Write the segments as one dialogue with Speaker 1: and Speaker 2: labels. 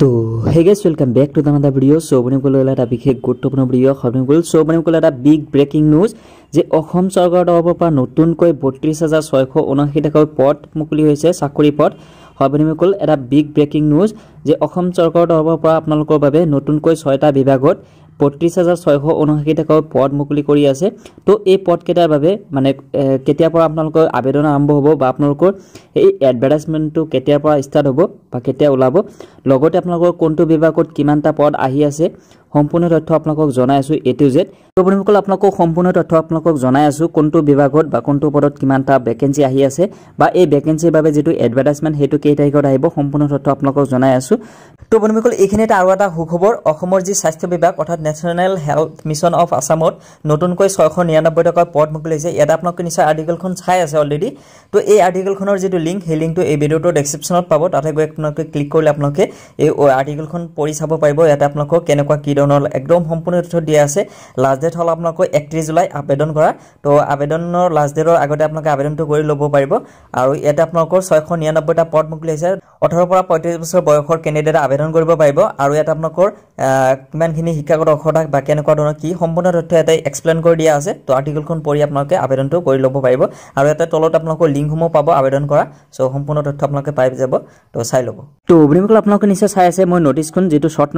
Speaker 1: তো হেগেছ welcome back to দানা দা video' চ' বনিম ক'লে এটা বিশেষ গুৰুত্বপূৰ্ণ ভিডিঅ' সদনি গ'ল চ' বনিম ক'লে এটা বিগ ব্ৰেকিং নিউজ যে অসম চৰকাৰৰ তৰফৰ পৰা নতুনকৈ বত্ৰিছ হাজাৰ ছয়শ ঊনাশী টকাকৈ পদ মুকলি হৈছে চাকৰি পদ সৰ্বনিম্নকল এটা বিগ ব্ৰেকিং নিউজ যে অসম চৰকাৰৰ তৰফৰ পৰা আপোনালোকৰ বাবে নতুনকৈ ছয়টা বিভাগত বত্ৰিছ হাজাৰ ছয়শ ঊনষাঠিটাকৈ পদ মুকলি কৰি আছে তো এই পদকেইটাৰ বাবে মানে কেতিয়াৰ পৰা আপোনালোকৰ আবেদন আৰম্ভ হ'ব বা আপোনালোকৰ এই এডভাৰ্টাইজমেণ্টটো কেতিয়াৰ পৰা ষ্টাৰ্ট হ'ব বা কেতিয়া ওলাব লগতে আপোনালোকৰ কোনটো বিভাগত কিমানটা পদ আহি আছে সম্পূৰ্ণ তথ্য আপোনালোকক জনাই আছোঁ এ টু জেড প্ৰভূমীসকল আপোনালোকক সম্পূৰ্ণ তথ্য আপোনালোকক জনাই আছো কোনটো বিভাগত বা কোনটো পদত কিমানটা ভেকেঞ্চি আহি আছে বা এই ভেকেঞ্চিৰ বাবে যিটো এডভাৰ্টাইজমেণ্ট সেইটো কেই তাৰিখত আহিব সম্পূৰ্ণ তথ্য আপোনালোকক জনাই আছোঁ তো বন্ধুসকল এইখিনি এটা আৰু এটা সুখবৰ অসমৰ যি স্বাস্থ্য বিভাগ অৰ্থাৎ নেশ্যনেল হেল্থ মিছন অফ আছামত নতুনকৈ ছয়শ নিৰানব্বৈ টকাৰ পদ মুকলি হৈছে ইয়াত আপোনালোকে নিশ্চয় আৰ্টিকেলখন চাই আছে অলৰেডি তো এই আৰ্টিকেলখনৰ যিটো লিংক সেই লিংকটো এই ভিডিঅ'টোৰ ডেছক্ৰিপশ্যনত পাব তাতে গৈ আপোনালোকে ক্লিক কৰিলে আপোনালোকে এই আৰ্টিকলখন পঢ়ি চাব পাৰিব ইয়াতে আপোনালোকক কেনেকুৱা কি ধৰণৰ তেওঁৰ একদম সম্পূৰ্ণ তথ্য দিয়া আছে লাষ্ট ডেট হ'ল আপোনালোকৰ একত্ৰিছ জুলাই আবেদন কৰা তো আবেদনৰ লাষ্ট ডেটৰ আগতে আপোনালোকে আবেদনটো কৰি ল'ব পাৰিব আৰু ইয়াতে আপোনালোকৰ ছয়শ নিৰানব্বৈটা পদ মুকলি আছে ওঠৰৰ পৰা পঁয়ত্ৰিছ বছৰ বয়সৰ কেণ্ডিডেটে আবেদন কৰিব পাৰিব আৰু ইয়াত আপোনালোকৰ কিমানখিনি শিক্ষাগত অৰ্হতা বা কেনেকুৱা ধৰণৰ কি সম্পূৰ্ণ তথ্য ইয়াতে এক্সপ্লেইন কৰি দিয়া আছে তো আৰ্টিকলখন পঢ়ি আপোনালোকে আবেদনটো কৰি ল'ব পাৰিব আৰু ইয়াতে তলত আপোনালোকৰ লিংকসমূহ পাব আবেদন কৰা চ' সম্পূৰ্ণ তথ্য আপোনালোকে পাই যাব তো চাই ল'ব তো অভিনয়সকল আপোনালোকে নিশ্চয় চাই আছে মই নটিছখন যিটো শ্বৰ্ট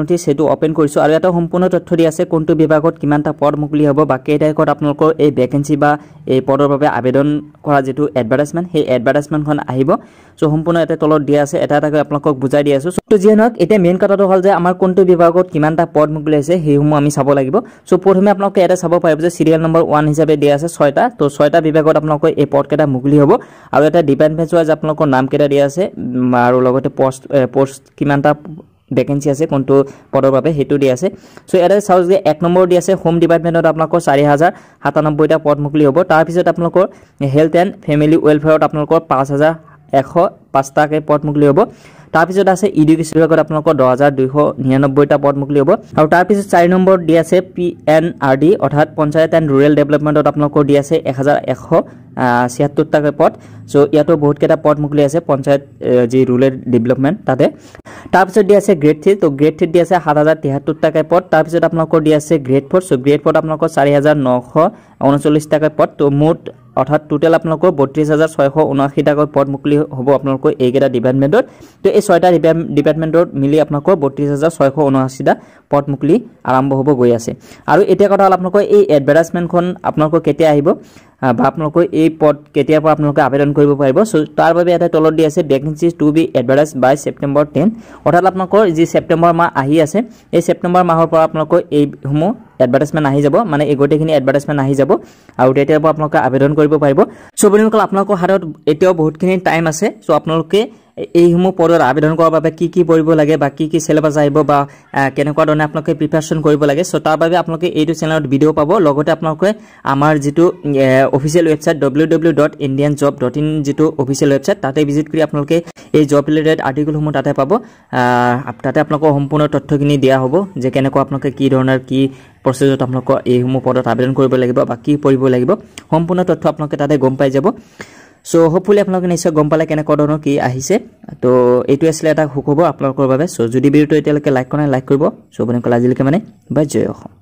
Speaker 1: আৰু ইয়াতে সম্পূৰ্ণ তথ্য দি আছে কোনটো বিভাগত কিমানটা পদ মুকলি হ'ব বা বাকীকেইটাকত আপোনালোকৰ এই ভেকেঞ্চি বা এই পদৰ বাবে আবেদন কৰা যিটো এডভাৰটাইজমেণ্ট সেই এডভাৰটাইজমেণ্টখন আহিব চ' সম্পূৰ্ণ এটা তলত দিয়া আছে এটা এটাকৈ আপোনালোকক বুজাই দি আছোঁ চ' যিয়ে নহওক এতিয়া মেইন কথাটো হ'ল যে আমাৰ কোনটো বিভাগত কিমানটা পদ মুকলি আছে সেইসমূহ আমি চাব লাগিব চ' প্ৰথমে আপোনালোকে এটা চাব পাৰিব যে চিৰিয়েল নম্বৰ ওৱান হিচাপে দিয়া আছে ছয়টা তো ছয়টা বিভাগত আপোনালোকৰ এই পদকেইটা মুকলি হ'ব আৰু এটা ডিপেণ্ডেঞ্চ ৱাইজ আপোনালোকৰ নামকেইটা দিয়া আছে আৰু লগতে পষ্ট পষ্ট কিমানটা ভেকেঞ্চি আছে কোনটো পদৰ বাবে সেইটো দিয়া আছে চ' ইয়াতে চাওঁ যে এক নম্বৰ দিয়া আছে হোম ডিপাৰ্টমেণ্টত আপোনালোকৰ চাৰি হাজাৰ সাতানব্বৈটা পদ মুকলি হ'ব তাৰপিছত আপোনালোকৰ হেল্থ এণ্ড ফেমিলি ৱেলফেয়াৰত আপোনালোকৰ পাঁচ হাজাৰ এশ পাঁচটাকৈ পদ মুকলি হ'ব তাৰপিছত আছে ই ডিউকেশ্যন বিভাগত আপোনালোকৰ দহ হাজাৰ দুইশ নিৰানব্বৈটা পদ মুকলি হ'ব আৰু তাৰপিছত চাৰি নম্বৰত দি আছে পি এন আৰ ডি অৰ্থাৎ পঞ্চায়ত এণ্ড ৰুৰেল ডেভেলপমেণ্টত আপোনালোকৰ দি আছে এক হাজাৰ এশ ছিয়াত্তৰটাকৈ পদ চ' ইয়াতো বহুতকেইটা পদ মুকলি আছে পঞ্চায়ত যি ৰুৰেল ডেভেলপমেণ্ট তাতে তাৰপিছত দি আছে গ্ৰেড থ্ৰী ত' গ্ৰেড থ্ৰীত দি আছে সাত হাজাৰ তেহাত্তৰটাকৈ পদ তাৰপিছত আপোনালোকৰ দি আছে গ্ৰেড ফ'ৰ চ' গ্ৰেড ফ'ৰত আপোনালোকৰ চাৰি হাজাৰ নশ ঊনচল্লিছটাকৈ পদ ত' মুঠ অর্থাৎ টোটেল আপনার বত্রিশ হাজার ছয়শ উনআশিটাকি পদ মুক্তি হব আপনার এই কেটা ডিপার্টমেন্টত তো এই ছয়টা ডিপার্টমেন্টর মিলি আপনার বত্রিশ হাজার ছয়শ উনআশিটা পদ মুক্তি আরম্ভ হব গৈ আছে আর এটা কথা হল আপনার এই এডভার্টাইজমেন্ট আপনার কেতিয়া আহিব বা আপনার এই পদ কেতিয়াৰ পৰা আপোনালোকে আবেদন কৰিব পাৰিব সো তাৰবাবে ইয়াতে তলত দি আছে vacancies to be advertise by September ten অৰ্থাৎ আপোনালোকৰ যি ছেপ্টেম্বৰ মাহ আহি আছে এই ছেপ্টেম্বৰ মাহৰ পৰা আপোনালোকৰ এইসমূহ এডভাৰটাইজমেণ্ট আহি যাব মানে এই গোটেইখিনি এডভাৰটাইজমেণ্ট আহি যাব আৰু তেতিয়াৰ পৰা আপোনালোকে আবেদন কৰিব পাৰিব চ' বন্ধুসকল আপোনালোকৰ হাতত এতিয়াও বহুতখিনি টাইম আছে চ' আপোনালোকে এইসমূহ পদত আবেদন কৰাৰ বাবে কি কি পৰিব লাগে বা কি কি চিলেবাছ আহিব বা কেনেকুৱা ধৰণে আপোনালোকে প্ৰিপেৰেশ্যন কৰিব লাগে চ' তাৰ বাবে আপোনালোকে এইটো চেনেলত ভিডিঅ' পাব লগতে আপোনালোকে আমাৰ যিটো official website W W dot Indian job dot in যিটো অফিচিয়েল ৱেবছাইট তাতে ভিজিট কৰি আপোনালোকে এই জব ৰিলেটেড আৰ্টিকলসমূহ তাতে পাব তাতে আপোনালোকৰ সম্পূৰ্ণ তথ্যখিনি দিয়া হ'ব যে কেনেকুৱা আপোনালোকে কি ধৰণৰ কি প্ৰচেছত আপোনালোকৰ এইসমূহ পদত আবেদন কৰিব লাগিব বা কি পঢ়িব লাগিব সম্পূৰ্ণ তথ্য আপোনালোকে তাতে গম পাই যাব চ' হপফুলি আপোনালোকে নিশ্চয় গম পালে কেনেকুৱা ধৰণৰ কি আহিছে ত' এইটো আছিলে এটা সুখবৰ আপোনালোকৰ বাবে চ' যদি ভিডিঅ'টো এতিয়ালৈকে লাইক কৰা নাই লাইক কৰিব চ' বুলি ক'লে আজিলৈকে মানে বা জয় অসম